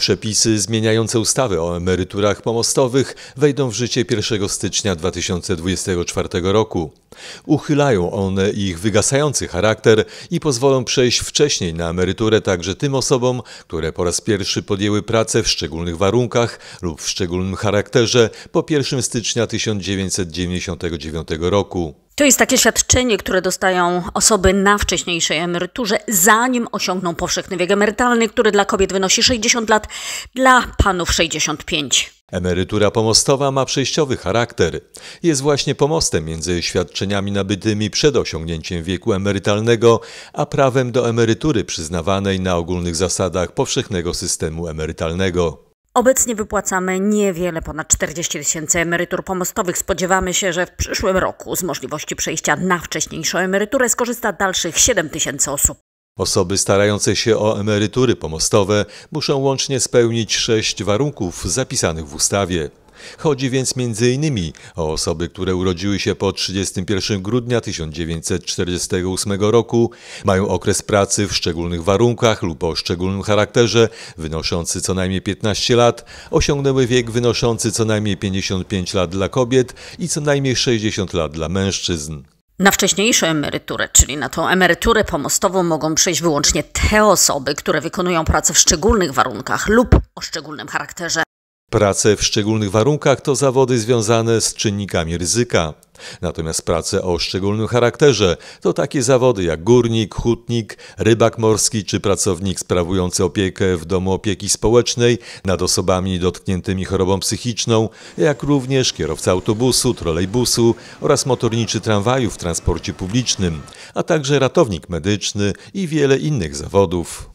Przepisy zmieniające ustawy o emeryturach pomostowych wejdą w życie 1 stycznia 2024 roku. Uchylają one ich wygasający charakter i pozwolą przejść wcześniej na emeryturę także tym osobom, które po raz pierwszy podjęły pracę w szczególnych warunkach lub w szczególnym charakterze po 1 stycznia 1999 roku. To jest takie świadczenie, które dostają osoby na wcześniejszej emeryturze, zanim osiągną powszechny wiek emerytalny, który dla kobiet wynosi 60 lat, dla panów 65. Emerytura pomostowa ma przejściowy charakter. Jest właśnie pomostem między świadczeniami nabytymi przed osiągnięciem wieku emerytalnego, a prawem do emerytury przyznawanej na ogólnych zasadach powszechnego systemu emerytalnego. Obecnie wypłacamy niewiele ponad 40 tysięcy emerytur pomostowych. Spodziewamy się, że w przyszłym roku z możliwości przejścia na wcześniejszą emeryturę skorzysta dalszych 7 tysięcy osób. Osoby starające się o emerytury pomostowe muszą łącznie spełnić sześć warunków zapisanych w ustawie. Chodzi więc m.in. o osoby, które urodziły się po 31 grudnia 1948 roku, mają okres pracy w szczególnych warunkach lub o szczególnym charakterze, wynoszący co najmniej 15 lat, osiągnęły wiek wynoszący co najmniej 55 lat dla kobiet i co najmniej 60 lat dla mężczyzn. Na wcześniejszą emeryturę, czyli na tą emeryturę pomostową, mogą przejść wyłącznie te osoby, które wykonują pracę w szczególnych warunkach lub o szczególnym charakterze. Prace w szczególnych warunkach to zawody związane z czynnikami ryzyka. Natomiast prace o szczególnym charakterze to takie zawody jak górnik, hutnik, rybak morski czy pracownik sprawujący opiekę w domu opieki społecznej nad osobami dotkniętymi chorobą psychiczną, jak również kierowca autobusu, trolejbusu oraz motorniczy tramwaju w transporcie publicznym, a także ratownik medyczny i wiele innych zawodów.